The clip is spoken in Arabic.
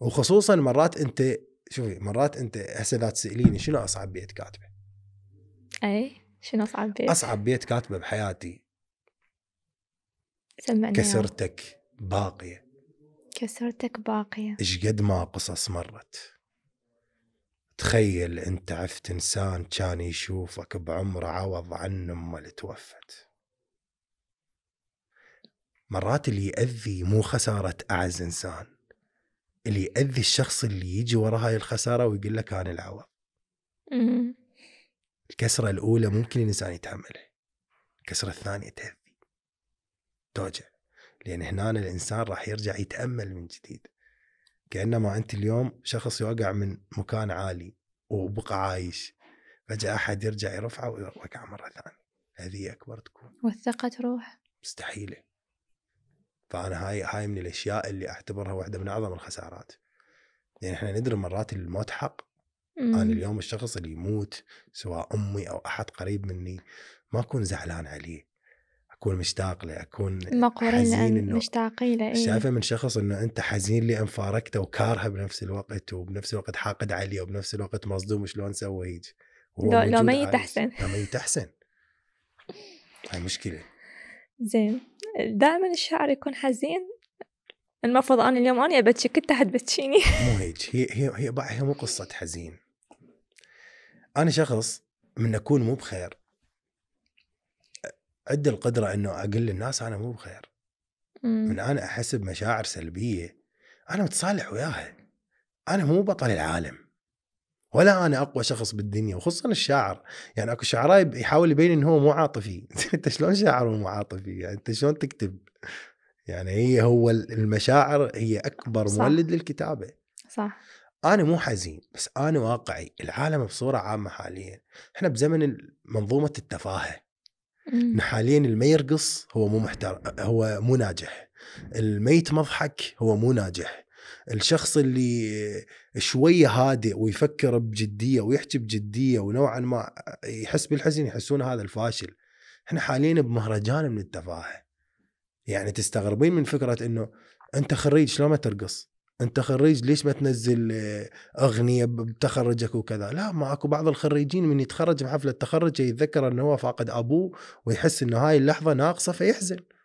وخصوصا مرات انت شوفي مرات انت هسه اذا تساليني شنو اصعب بيت كاتبه؟ اي شنو اصعب بيت؟ اصعب بيت كاتبه بحياتي سمعني كسرتك باقيه كسرتك باقيه ايش قد ما قصص مرت تخيل انت عفت انسان كان يشوفك بعمره عوض عن امه اللي توفت مرات اللي يأذي مو خسارة أعز إنسان اللي يأذي الشخص اللي يجي وراء هاي الخسارة ويقول لك أنا العوض الكسرة الأولى ممكن الإنسان يتحملها الكسرة الثانية تأذي توجع لأن هنا الإنسان راح يرجع يتأمل من جديد كأنما أنت اليوم شخص يوقع من مكان عالي وبقى عايش فجأة أحد يرجع يرفعه ويوقع مرة ثانية هذه أكبر تكون والثقة تروح مستحيلة فانا هاي هاي من الاشياء اللي اعتبرها واحده من اعظم الخسارات يعني احنا ندري مرات الموت حق مم. انا امم. اليوم الشخص اللي يموت سواء امي او احد قريب مني ما اكون زعلان عليه اكون مشتاق له اكون حزين انه مشتاقين له إيه؟ شايفه من شخص انه انت حزين لان فارقته وكارهه بنفس الوقت وبنفس الوقت حاقد عليه وبنفس الوقت مصدوم شلون سوى هيك لو ميت احسن لو ميت احسن هاي مشكله زين دائما الشعر يكون حزين المفروض انا اليوم انا ابكي كنت بتشيني مو هيك هي هي هي هي مو قصه حزين انا شخص من اكون مو بخير عندي القدره انه اقول للناس انا مو بخير من انا احس بمشاعر سلبيه انا متصالح وياها انا مو بطل العالم ولا انا اقوى شخص بالدنيا وخصوصا الشاعر يعني اكو شعراء يحاول يبين انه هو مو عاطفي انت شلون شاعر ومو عاطفي يعني انت شلون تكتب يعني هي هو المشاعر هي اكبر صح. مولد للكتابه صح انا مو حزين بس انا واقعي العالم بصوره عامه حاليا احنا بزمن منظومه التفاهه ان حاليا ما يرقص هو مو محترم هو مو ناجح الميت مضحك هو مو ناجح الشخص اللي شويه هادئ ويفكر بجديه ويحكي بجديه ونوعا ما يحس بالحزن يحسون هذا الفاشل احنا حاليا بمهرجان من التفاهه يعني تستغربين من فكره انه انت خريج شلون ما ترقص انت خريج ليش ما تنزل اغنيه بتخرجك وكذا لا ما اكو بعض الخريجين من يتخرج بحفله تخرج يتذكر انه هو فاقد ابوه ويحس انه هاي اللحظه ناقصه فيحزن